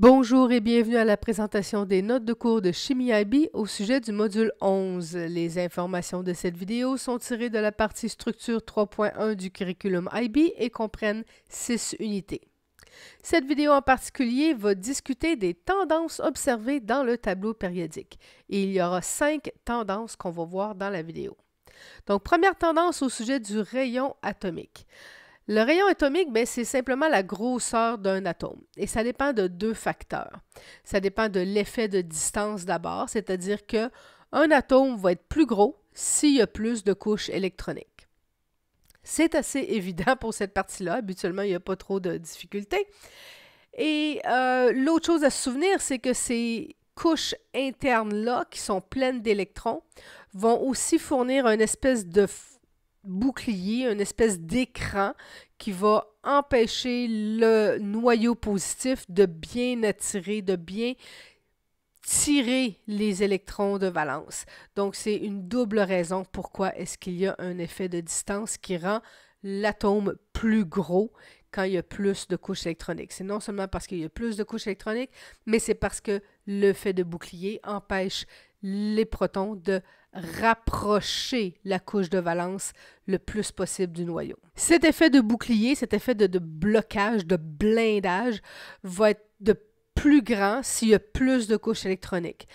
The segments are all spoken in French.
Bonjour et bienvenue à la présentation des notes de cours de Chimie IB au sujet du module 11. Les informations de cette vidéo sont tirées de la partie structure 3.1 du curriculum IB et comprennent six unités. Cette vidéo en particulier va discuter des tendances observées dans le tableau périodique. Et il y aura cinq tendances qu'on va voir dans la vidéo. Donc, première tendance au sujet du rayon atomique. Le rayon atomique, ben, c'est simplement la grosseur d'un atome. Et ça dépend de deux facteurs. Ça dépend de l'effet de distance d'abord, c'est-à-dire qu'un atome va être plus gros s'il y a plus de couches électroniques. C'est assez évident pour cette partie-là. Habituellement, il n'y a pas trop de difficultés. Et euh, l'autre chose à se souvenir, c'est que ces couches internes-là, qui sont pleines d'électrons, vont aussi fournir une espèce de bouclier, une espèce d'écran qui va empêcher le noyau positif de bien attirer, de bien tirer les électrons de valence. Donc, c'est une double raison pourquoi est-ce qu'il y a un effet de distance qui rend l'atome plus gros quand il y a plus de couches électroniques. C'est non seulement parce qu'il y a plus de couches électroniques, mais c'est parce que le fait de bouclier empêche les protons de rapprocher la couche de valence le plus possible du noyau. Cet effet de bouclier, cet effet de, blocage, de blindage va être de plus grand s'il y a plus de couches électroniques.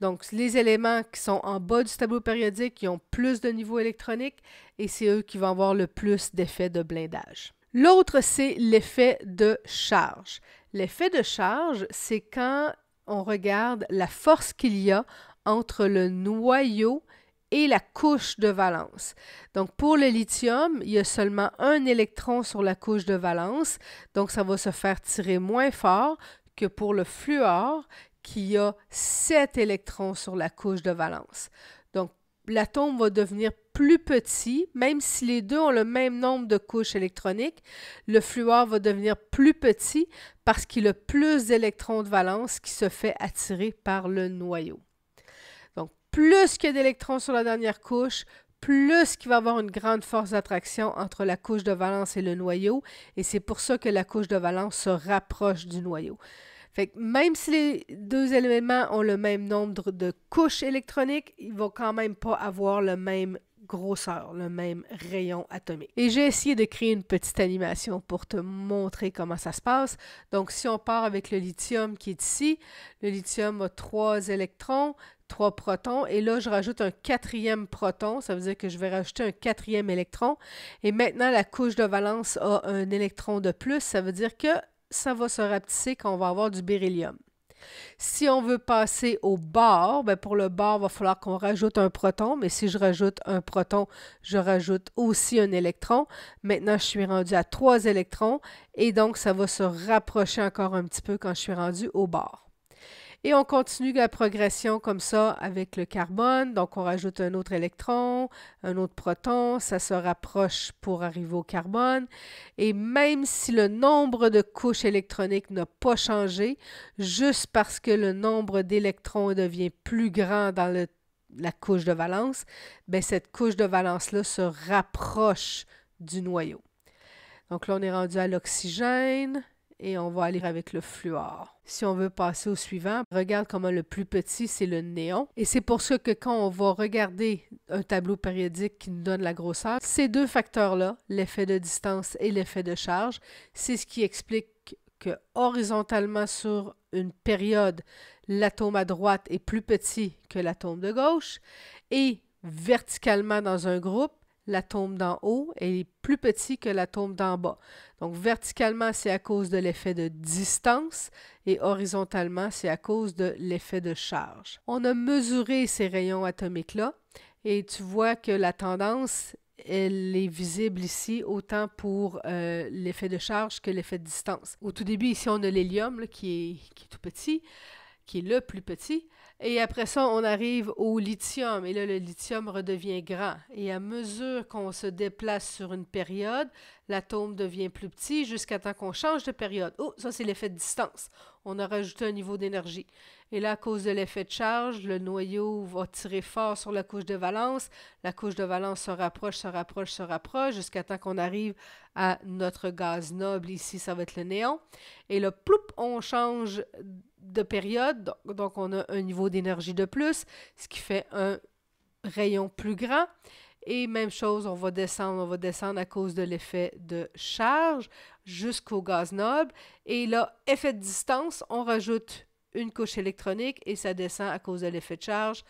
Donc, les éléments qui sont en bas du tableau périodique, qui ont plus de niveaux électronique et c'est eux qui vont avoir le plus d'effet de blindage. L'autre, c'est l'effet de charge. L'effet de charge, c'est quand on regarde la force qu'il y a entre le noyau et la couche de valence. Donc pour le lithium, il y a seulement un électron sur la couche de valence, donc ça va se faire tirer moins fort que pour le fluor qui a sept électrons sur la couche de valence l'atome va devenir plus petit, même si les deux ont le même nombre de couches électroniques, le fluor va devenir plus petit parce qu'il a plus d'électrons de valence qui se fait attirer par le noyau. Donc, plus qu'il y a d'électrons sur la dernière couche, plus qu'il va avoir une grande force d'attraction entre la couche de valence et le noyau, et c'est pour ça que la couche de valence se rapproche du noyau même si les deux éléments ont le même nombre de couches électroniques, ils vont quand même pas avoir la même grosseur, le même rayon atomique. Et j'ai essayé de créer une petite animation pour te montrer comment ça se passe. Donc, si on part avec le lithium qui est ici, le lithium a trois électrons, trois protons, et là, je rajoute un quatrième proton, ça veut dire que je vais rajouter un quatrième électron. Et maintenant, la couche de valence a un électron de plus, ça veut dire que ça va se rapetisser on va avoir du beryllium. Si on veut passer au bord, ben, pour le bord, il va falloir qu'on rajoute un proton, mais si je rajoute un proton, je rajoute aussi un électron. Maintenant, je suis rendu à trois électrons et donc ça va se rapprocher encore un petit peu quand je suis rendu au bord. Et on continue la progression comme ça avec le carbone. Donc, on rajoute un autre électron, un autre proton, ça se rapproche pour arriver au carbone. Et même si le nombre de couches électroniques n'a pas changé, juste parce que le nombre d'électrons devient plus grand dans la couche de valence, bien, cette couche de valence-là se rapproche du noyau. Donc là, on est rendu à l'oxygène et on va aller avec le fluor. Si on veut passer au suivant, regarde comment le plus petit, c'est le néon. Et c'est pour ça que quand on va regarder un tableau périodique qui nous donne la grosseur, ces deux facteurs-là, l'effet de distance et l'effet de charge, c'est ce qui explique que horizontalement sur une période, l'atome à droite est plus petit que l'atome de gauche et verticalement dans un groupe, l'atome d'en haut est plus petit que l'atome d'en bas. Donc verticalement, c'est à cause de l'effet de distance et horizontalement, c'est à cause de l'effet de charge. On a mesuré ces rayons atomiques-là et tu vois que la tendance, elle est visible ici autant pour euh, l'effet de charge que l'effet de distance. Au tout début, ici, on a l'hélium qui est tout petit, qui est le plus petit. Et après ça, on arrive au lithium. Et là, le lithium redevient grand. Et à mesure qu'on se déplace sur une période, l'atome devient plus petit jusqu'à temps qu'on change de période. Oh, ça, c'est l'effet de distance. On a rajouté un niveau d'énergie. Et là, à cause de l'effet de charge, le noyau va tirer fort sur la couche de valence. La couche de valence se rapproche, se rapproche, se rapproche jusqu'à temps qu'on arrive à notre gaz noble. Ici, ça va être le néon. Et là, ploup, on change de période, donc on a un niveau d'énergie de plus, ce qui fait un rayon plus grand. Et même chose, on va descendre, on va descendre à cause de l'effet de charge jusqu'au gaz noble. Et là, effet de distance, on rajoute une couche électronique et ça descend à cause de l'effet de charge.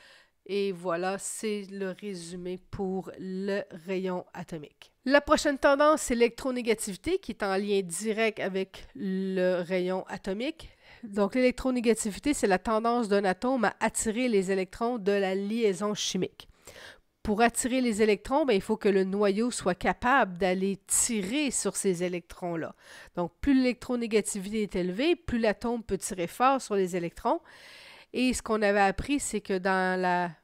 Et voilà, c'est le résumé pour le rayon atomique. La prochaine tendance, c'est l'électronégativité qui est en lien direct avec le rayon atomique. Donc, l'électronégativité, c'est la tendance d'un atome à attirer les électrons de la liaison chimique. Pour attirer les électrons, ben, il faut que le noyau soit capable d'aller tirer sur ces électrons-là. Donc, plus l'électronégativité est élevée, plus l'atome peut tirer fort sur les électrons. Et ce qu'on avait appris, c'est que dans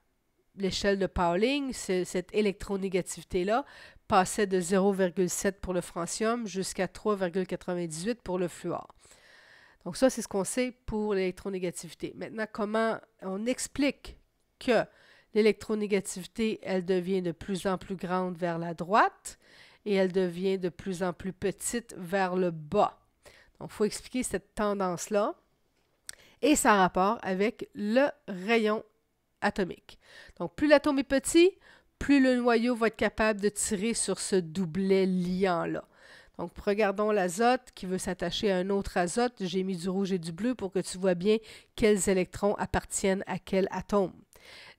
l'échelle de Pauling, cette électronégativité-là passait de 0,7 pour le francium jusqu'à 3,98 pour le fluor. Donc ça, c'est ce qu'on sait pour l'électronégativité. Maintenant, comment on explique que l'électronégativité, elle devient de plus en plus grande vers la droite et elle devient de plus en plus petite vers le bas. Donc, il faut expliquer cette tendance-là et son rapport avec le rayon atomique. Donc, plus l'atome est petit, plus le noyau va être capable de tirer sur ce doublet liant-là. Donc, regardons l'azote qui veut s'attacher à un autre azote. J'ai mis du rouge et du bleu pour que tu vois bien quels électrons appartiennent à quel atome.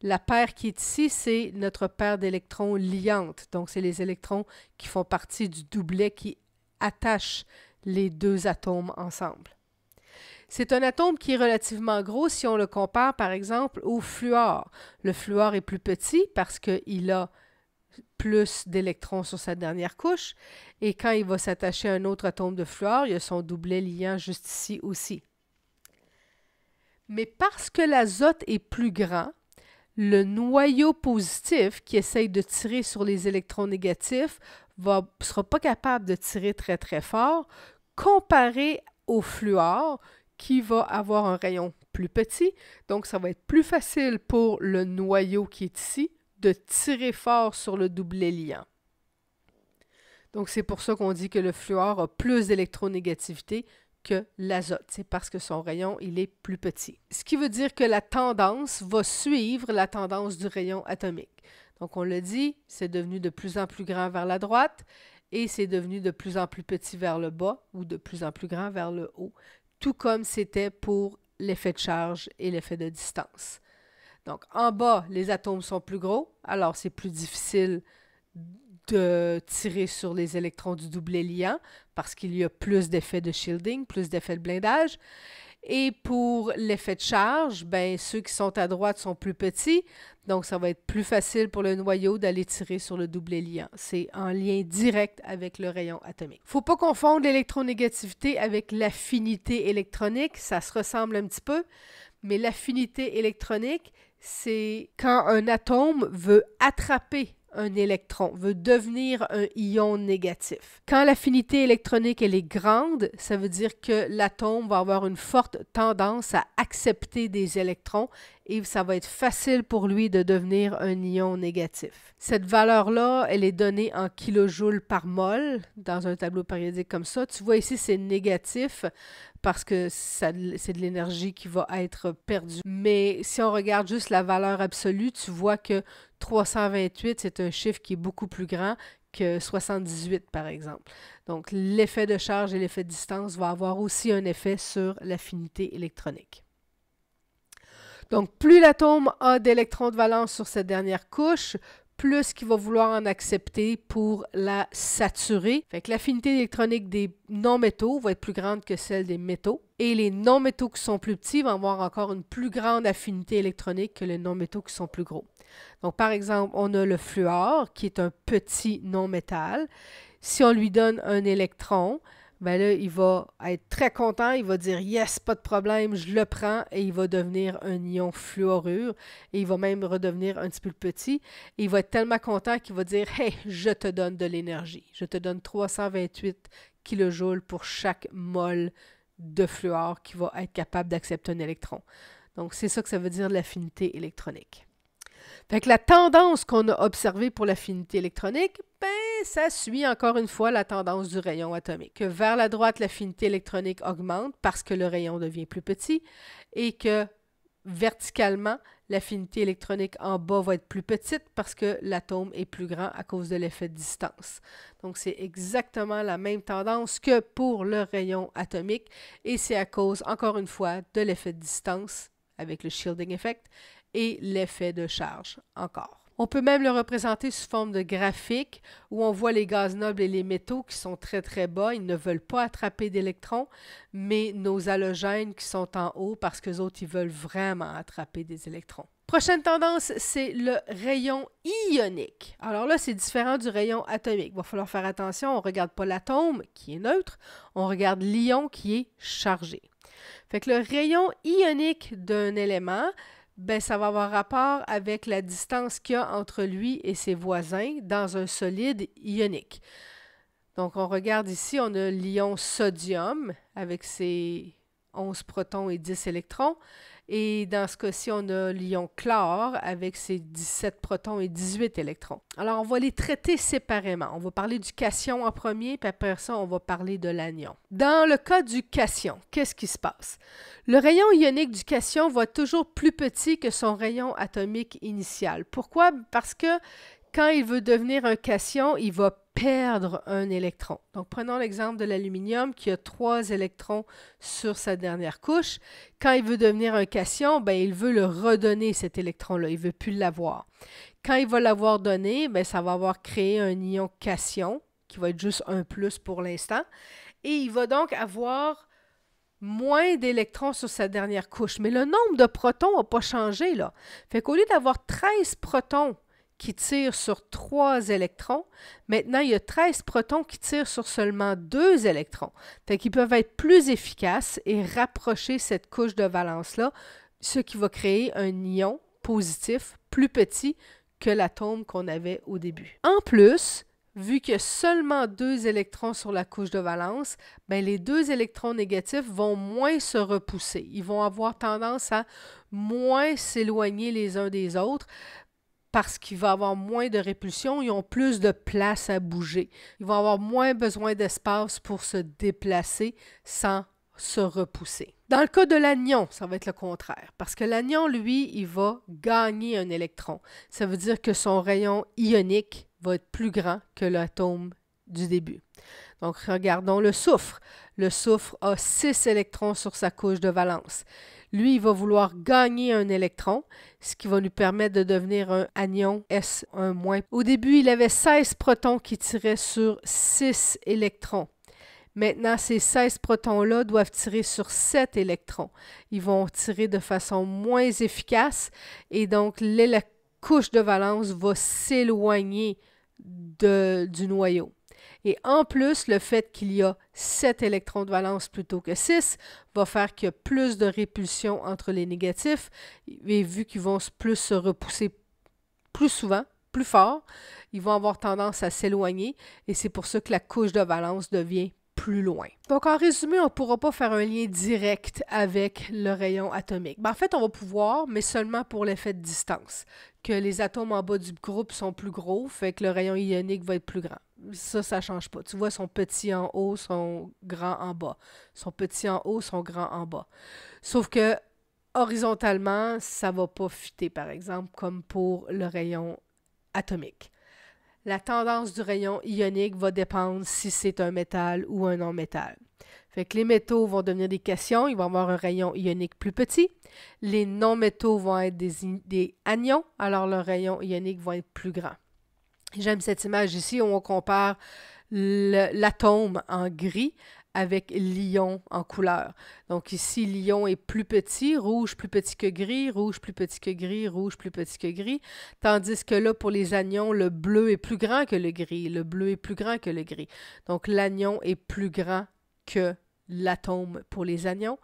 La paire qui est ici, c'est notre paire d'électrons liantes. Donc, c'est les électrons qui font partie du doublet qui attache les deux atomes ensemble. C'est un atome qui est relativement gros si on le compare, par exemple, au fluor. Le fluor est plus petit parce qu'il a plus d'électrons sur sa dernière couche. Et quand il va s'attacher à un autre atome de fluor, il y a son doublet liant juste ici aussi. Mais parce que l'azote est plus grand, le noyau positif qui essaye de tirer sur les électrons négatifs ne sera pas capable de tirer très très fort comparé au fluor qui va avoir un rayon plus petit. Donc, ça va être plus facile pour le noyau qui est ici de tirer fort sur le doublet liant. Donc, c'est pour ça qu'on dit que le fluor a plus d'électronégativité que l'azote. C'est parce que son rayon, il est plus petit. Ce qui veut dire que la tendance va suivre la tendance du rayon atomique. Donc, on le dit, c'est devenu de plus en plus grand vers la droite et c'est devenu de plus en plus petit vers le bas ou de plus en plus grand vers le haut, tout comme c'était pour l'effet de charge et l'effet de distance. Donc, en bas, les atomes sont plus gros, alors c'est plus difficile de tirer sur les électrons du doublet liant parce qu'il y a plus d'effets de shielding, plus d'effets de blindage. Et pour l'effet de charge, ben, ceux qui sont à droite sont plus petits, donc ça va être plus facile pour le noyau d'aller tirer sur le doublet liant. C'est en lien direct avec le rayon atomique. Il Faut pas confondre l'électronégativité avec l'affinité électronique, ça se ressemble un petit peu, mais l'affinité électronique, c'est quand un atome veut attraper un électron, veut devenir un ion négatif. Quand l'affinité électronique elle est grande, ça veut dire que l'atome va avoir une forte tendance à accepter des électrons et ça va être facile pour lui de devenir un ion négatif. Cette valeur-là, elle est donnée en kilojoules par mol dans un tableau périodique comme ça. Tu vois ici, c'est négatif parce que c'est de l'énergie qui va être perdue. Mais si on regarde juste la valeur absolue, tu vois que 328, c'est un chiffre qui est beaucoup plus grand que 78, par exemple. Donc, l'effet de charge et l'effet de distance vont avoir aussi un effet sur l'affinité électronique. Donc, plus l'atome a d'électrons de valence sur cette dernière couche, plus qu'il va vouloir en accepter pour la saturer. Fait l'affinité électronique des non-métaux va être plus grande que celle des métaux. Et les non-métaux qui sont plus petits vont avoir encore une plus grande affinité électronique que les non-métaux qui sont plus gros. Donc, par exemple, on a le fluor, qui est un petit non-métal. Si on lui donne un électron, ben là, il va être très content, il va dire yes, pas de problème, je le prends et il va devenir un ion fluorure et il va même redevenir un petit peu petit. il va être tellement content qu'il va dire hey, je te donne de l'énergie. Je te donne 328 kJ pour chaque mol de fluor qui va être capable d'accepter un électron. Donc, c'est ça que ça veut dire l'affinité électronique. Fait la tendance qu'on a observée pour l'affinité électronique, et ça suit encore une fois la tendance du rayon atomique. Vers la droite, l'affinité électronique augmente parce que le rayon devient plus petit et que verticalement, l'affinité électronique en bas va être plus petite parce que l'atome est plus grand à cause de l'effet de distance. Donc, c'est exactement la même tendance que pour le rayon atomique et c'est à cause, encore une fois, de l'effet de distance avec le shielding effect et l'effet de charge encore. On peut même le représenter sous forme de graphique où on voit les gaz nobles et les métaux qui sont très très bas. Ils ne veulent pas attraper d'électrons, mais nos halogènes qui sont en haut parce qu'eux autres, ils veulent vraiment attraper des électrons. Prochaine tendance, c'est le rayon ionique. Alors là, c'est différent du rayon atomique. Il va falloir faire attention, on ne regarde pas l'atome qui est neutre, on regarde l'ion qui est chargé. Fait que le rayon ionique d'un élément, ben, ça va avoir rapport avec la distance qu'il y a entre lui et ses voisins dans un solide ionique. Donc, on regarde ici, on a l'ion sodium avec ses 11 protons et 10 électrons. Et dans ce cas-ci, on a l'ion chlore avec ses 17 protons et 18 électrons. Alors, on va les traiter séparément. On va parler du cation en premier, puis après ça, on va parler de l'anion. Dans le cas du cation, qu'est-ce qui se passe? Le rayon ionique du cation va toujours plus petit que son rayon atomique initial. Pourquoi? Parce que quand il veut devenir un cation, il va perdre un électron. Donc, prenons l'exemple de l'aluminium qui a trois électrons sur sa dernière couche. Quand il veut devenir un cation, ben, il veut le redonner, cet électron-là. Il ne veut plus l'avoir. Quand il va l'avoir donné, ben, ça va avoir créé un ion cation qui va être juste un plus pour l'instant. Et il va donc avoir moins d'électrons sur sa dernière couche. Mais le nombre de protons n'a pas changé, là. Fait qu'au lieu d'avoir 13 protons qui tirent sur trois électrons. Maintenant, il y a 13 protons qui tirent sur seulement deux électrons. Fait qu'ils peuvent être plus efficaces et rapprocher cette couche de valence-là, ce qui va créer un ion positif plus petit que l'atome qu'on avait au début. En plus, vu qu'il y a seulement deux électrons sur la couche de valence, ben les deux électrons négatifs vont moins se repousser. Ils vont avoir tendance à moins s'éloigner les uns des autres parce qu'il va avoir moins de répulsion, ils ont plus de place à bouger. Ils vont avoir moins besoin d'espace pour se déplacer sans se repousser. Dans le cas de l'agnon, ça va être le contraire, parce que l'agnon, lui, il va gagner un électron. Ça veut dire que son rayon ionique va être plus grand que l'atome du début. Donc, regardons le soufre. Le soufre a 6 électrons sur sa couche de valence. Lui, il va vouloir gagner un électron, ce qui va lui permettre de devenir un anion S1-. Au début, il avait 16 protons qui tiraient sur 6 électrons. Maintenant, ces 16 protons-là doivent tirer sur 7 électrons. Ils vont tirer de façon moins efficace et donc la couche de valence va s'éloigner du noyau. Et en plus, le fait qu'il y a 7 électrons de valence plutôt que 6 va faire qu'il y a plus de répulsion entre les négatifs. Et vu qu'ils vont plus se repousser plus souvent, plus fort, ils vont avoir tendance à s'éloigner. Et c'est pour ça que la couche de valence devient loin. Donc, en résumé, on ne pourra pas faire un lien direct avec le rayon atomique. Ben, en fait, on va pouvoir, mais seulement pour l'effet de distance, que les atomes en bas du groupe sont plus gros, fait que le rayon ionique va être plus grand. Ça, ça ne change pas. Tu vois, son petit en haut, son grand en bas. Son petit en haut, son grand en bas. Sauf que horizontalement, ça ne va pas fitter, par exemple, comme pour le rayon atomique la tendance du rayon ionique va dépendre si c'est un métal ou un non-métal. Fait les métaux vont devenir des cations, ils vont avoir un rayon ionique plus petit. Les non-métaux vont être des, des anions, alors leur rayon ionique va être plus grand. J'aime cette image ici où on compare l'atome en gris avec lion en couleur. Donc ici, lion est plus petit, rouge plus petit que gris, rouge plus petit que gris, rouge plus petit que gris. Tandis que là, pour les agnons, le bleu est plus grand que le gris, le bleu est plus grand que le gris. Donc l'agnon est plus grand que l'atome pour les agnons.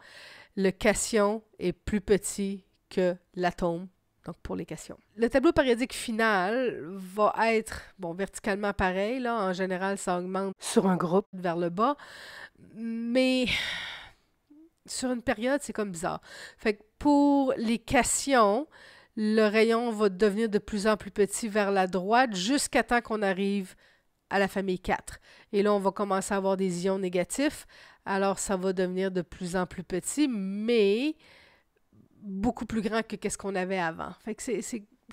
Le cation est plus petit que l'atome donc pour les cations. Le tableau périodique final va être, bon, verticalement pareil, là, en général, ça augmente sur un groupe vers le bas, mais sur une période, c'est comme bizarre. Fait que pour les cations, le rayon va devenir de plus en plus petit vers la droite jusqu'à temps qu'on arrive à la famille 4. Et là, on va commencer à avoir des ions négatifs, alors ça va devenir de plus en plus petit, mais beaucoup plus grand que qu'est-ce qu'on avait avant. Fait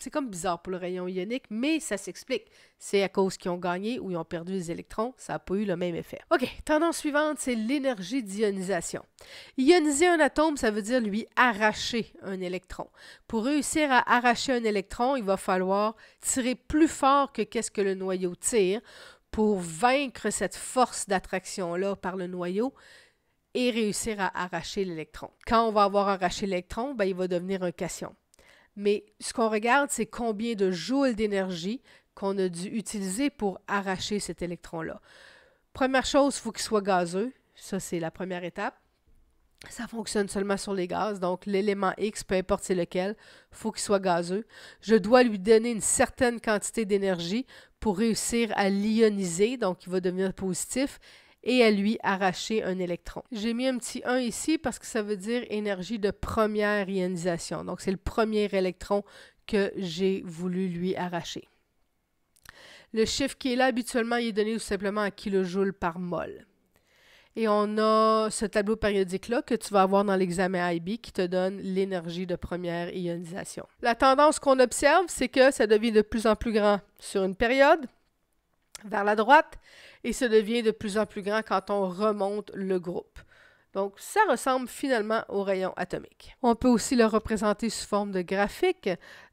c'est comme bizarre pour le rayon ionique, mais ça s'explique. C'est à cause qu'ils ont gagné ou ils ont perdu des électrons, ça n'a pas eu le même effet. OK, tendance suivante, c'est l'énergie d'ionisation. Ioniser un atome, ça veut dire lui arracher un électron. Pour réussir à arracher un électron, il va falloir tirer plus fort que qu'est-ce que le noyau tire pour vaincre cette force d'attraction-là par le noyau et réussir à arracher l'électron. Quand on va avoir arraché l'électron, ben, il va devenir un cation. Mais ce qu'on regarde, c'est combien de joules d'énergie qu'on a dû utiliser pour arracher cet électron-là. Première chose, il faut qu'il soit gazeux. Ça, c'est la première étape. Ça fonctionne seulement sur les gaz, donc l'élément X, peu importe c'est lequel, faut qu'il soit gazeux. Je dois lui donner une certaine quantité d'énergie pour réussir à l'ioniser, donc il va devenir positif, et à lui arracher un électron. J'ai mis un petit 1 ici parce que ça veut dire énergie de première ionisation. Donc c'est le premier électron que j'ai voulu lui arracher. Le chiffre qui est là, habituellement, il est donné tout simplement à kilojoules par mol. Et on a ce tableau périodique-là que tu vas avoir dans l'examen IB qui te donne l'énergie de première ionisation. La tendance qu'on observe, c'est que ça devient de plus en plus grand sur une période, vers la droite et se devient de plus en plus grand quand on remonte le groupe. Donc, ça ressemble finalement au rayon atomique. On peut aussi le représenter sous forme de graphique.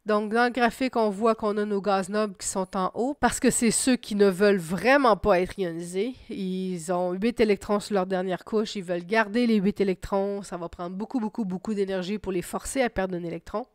Donc, dans le graphique, on voit qu'on a nos gaz nobles qui sont en haut parce que c'est ceux qui ne veulent vraiment pas être ionisés. Ils ont 8 électrons sur leur dernière couche. Ils veulent garder les 8 électrons. Ça va prendre beaucoup, beaucoup, beaucoup d'énergie pour les forcer à perdre un électron.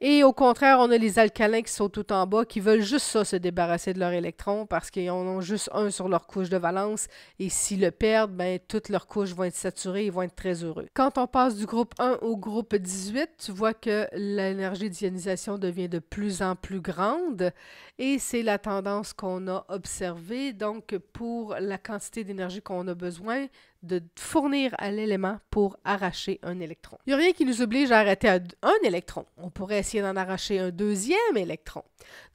Et au contraire, on a les alcalins qui sont tout en bas, qui veulent juste ça, se débarrasser de leur électron parce qu'ils en ont juste un sur leur couche de valence. Et s'ils le perdent, ben, toutes leurs couches vont être saturées et vont être très heureux. Quand on passe du groupe 1 au groupe 18, tu vois que l'énergie d'ionisation devient de plus en plus grande et c'est la tendance qu'on a observée. Donc, pour la quantité d'énergie qu'on a besoin, de fournir à l'élément pour arracher un électron. Il n'y a rien qui nous oblige à arrêter un électron. On pourrait essayer d'en arracher un deuxième électron.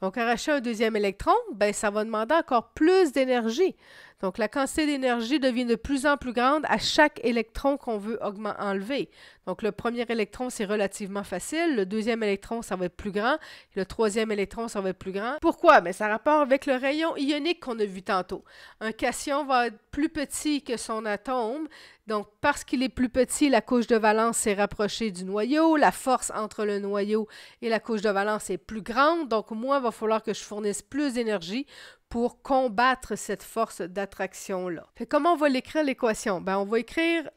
Donc, arracher un deuxième électron, ben, ça va demander encore plus d'énergie. Donc, la quantité d'énergie devient de plus en plus grande à chaque électron qu'on veut enlever. Donc, le premier électron, c'est relativement facile. Le deuxième électron, ça va être plus grand. Le troisième électron, ça va être plus grand. Pourquoi? Mais ben, ça a rapport avec le rayon ionique qu'on a vu tantôt. Un cation va être plus petit que son atome donc, parce qu'il est plus petit, la couche de valence s'est rapprochée du noyau, la force entre le noyau et la couche de valence est plus grande, donc moi, il va falloir que je fournisse plus d'énergie pour combattre cette force d'attraction-là. Comment on va l'écrire l'équation? Ben, on va écrire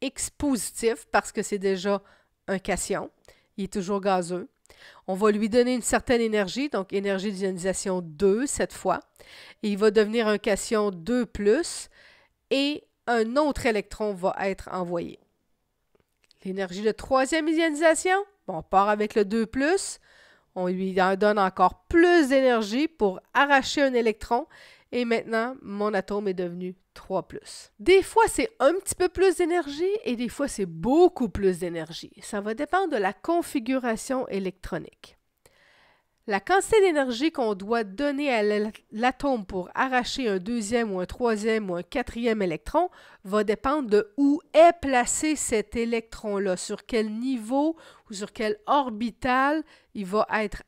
X positif parce que c'est déjà un cation, il est toujours gazeux. On va lui donner une certaine énergie, donc énergie d'ionisation 2 cette fois, et il va devenir un cation 2 ⁇ et un autre électron va être envoyé. L'énergie de troisième ionisation, on part avec le 2 ⁇ on lui donne encore plus d'énergie pour arracher un électron et maintenant mon atome est devenu 3 ⁇ Des fois c'est un petit peu plus d'énergie et des fois c'est beaucoup plus d'énergie. Ça va dépendre de la configuration électronique. La quantité d'énergie qu'on doit donner à l'atome pour arracher un deuxième ou un troisième ou un quatrième électron va dépendre de où est placé cet électron-là, sur quel niveau ou sur quel orbital il va être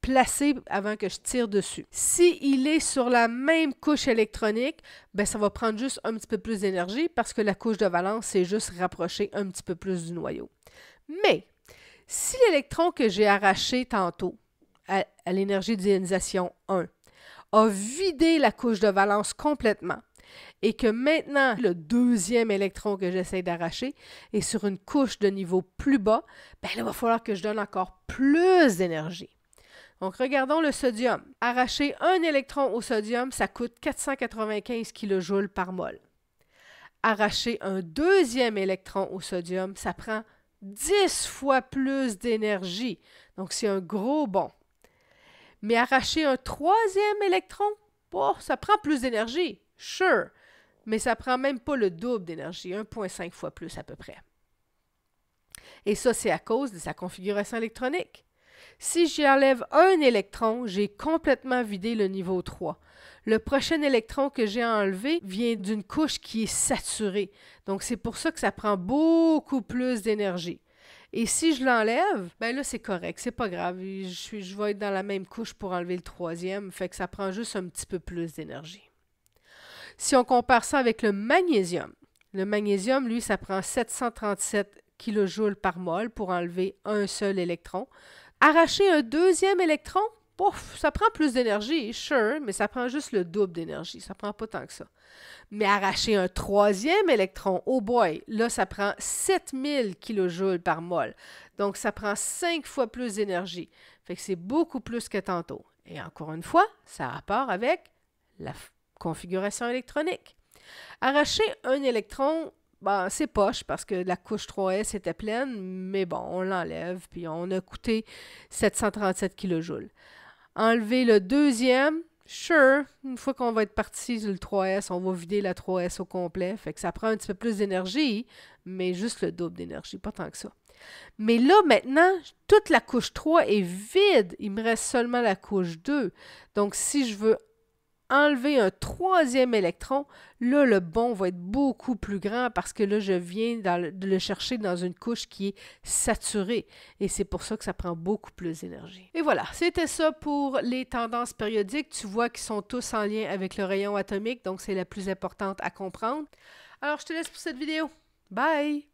placé avant que je tire dessus. S'il est sur la même couche électronique, ben ça va prendre juste un petit peu plus d'énergie parce que la couche de valence est juste rapprochée un petit peu plus du noyau. Mais si l'électron que j'ai arraché tantôt à, l'énergie d'ionisation 1, a vidé la couche de valence complètement et que maintenant le deuxième électron que j'essaie d'arracher est sur une couche de niveau plus bas, ben il va falloir que je donne encore plus d'énergie. Donc, regardons le sodium. Arracher un électron au sodium, ça coûte 495 kJ par mol. Arracher un deuxième électron au sodium, ça prend 10 fois plus d'énergie. Donc, c'est un gros bond. Mais arracher un troisième électron, bon, oh, ça prend plus d'énergie, sure, mais ça prend même pas le double d'énergie, 1,5 fois plus à peu près. Et ça, c'est à cause de sa configuration électronique. Si j'enlève un électron, j'ai complètement vidé le niveau 3. Le prochain électron que j'ai enlevé vient d'une couche qui est saturée. Donc c'est pour ça que ça prend beaucoup plus d'énergie. Et si je l'enlève, ben là, c'est correct, c'est pas grave. Je, suis, je vais être dans la même couche pour enlever le troisième, fait que ça prend juste un petit peu plus d'énergie. Si on compare ça avec le magnésium, le magnésium, lui, ça prend 737 kJ par mol pour enlever un seul électron. Arracher un deuxième électron, ça prend plus d'énergie, sure, mais ça prend juste le double d'énergie. Ça prend pas tant que ça. Mais arracher un troisième électron, oh boy, là, ça prend 7000 kJ par mol. Donc, ça prend cinq fois plus d'énergie. Fait que c'est beaucoup plus que tantôt. Et encore une fois, ça a rapport avec la configuration électronique. Arracher un électron, ben, c'est poche parce que la couche 3S était pleine, mais bon, on l'enlève, puis on a coûté 737 kJ enlever le deuxième. Sure, une fois qu'on va être parti sur le 3S, on va vider la 3S au complet. Fait que ça prend un petit peu plus d'énergie, mais juste le double d'énergie, pas tant que ça. Mais là, maintenant, toute la couche 3 est vide. Il me reste seulement la couche 2. Donc, si je veux enlever un troisième électron, là, le bon va être beaucoup plus grand parce que là, je viens de le chercher dans une couche qui est saturée. Et c'est pour ça que ça prend beaucoup plus d'énergie. Et voilà, c'était ça pour les tendances périodiques. Tu vois qu'ils sont tous en lien avec le rayon atomique, donc c'est la plus importante à comprendre. Alors, je te laisse pour cette vidéo. Bye!